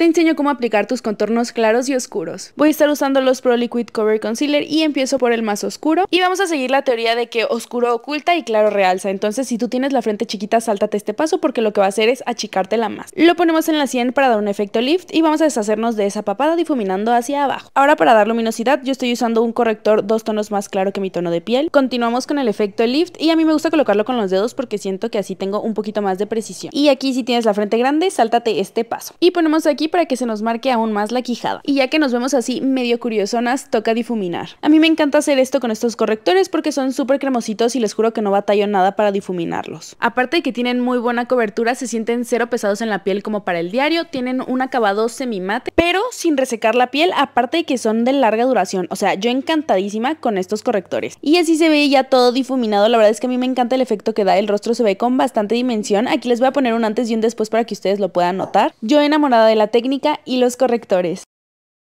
Te enseño cómo aplicar tus contornos claros y oscuros. Voy a estar usando los Pro Liquid Cover Concealer y empiezo por el más oscuro. Y vamos a seguir la teoría de que oscuro oculta y claro realza. Entonces si tú tienes la frente chiquita, sáltate este paso porque lo que va a hacer es achicártela más. Lo ponemos en la sien para dar un efecto lift y vamos a deshacernos de esa papada difuminando hacia abajo. Ahora para dar luminosidad yo estoy usando un corrector dos tonos más claro que mi tono de piel. Continuamos con el efecto lift y a mí me gusta colocarlo con los dedos porque siento que así tengo un poquito más de precisión. Y aquí si tienes la frente grande, sáltate este paso. Y ponemos aquí para que se nos marque aún más la quijada. Y ya que nos vemos así medio curiosonas, toca difuminar. A mí me encanta hacer esto con estos correctores porque son súper cremositos y les juro que no batallo nada para difuminarlos. Aparte de que tienen muy buena cobertura, se sienten cero pesados en la piel como para el diario, tienen un acabado semi-mate pero sin resecar la piel, aparte de que son de larga duración. O sea, yo encantadísima con estos correctores. Y así se ve ya todo difuminado, la verdad es que a mí me encanta el efecto que da, el rostro se ve con bastante dimensión. Aquí les voy a poner un antes y un después para que ustedes lo puedan notar. Yo enamorada de la técnica y los correctores.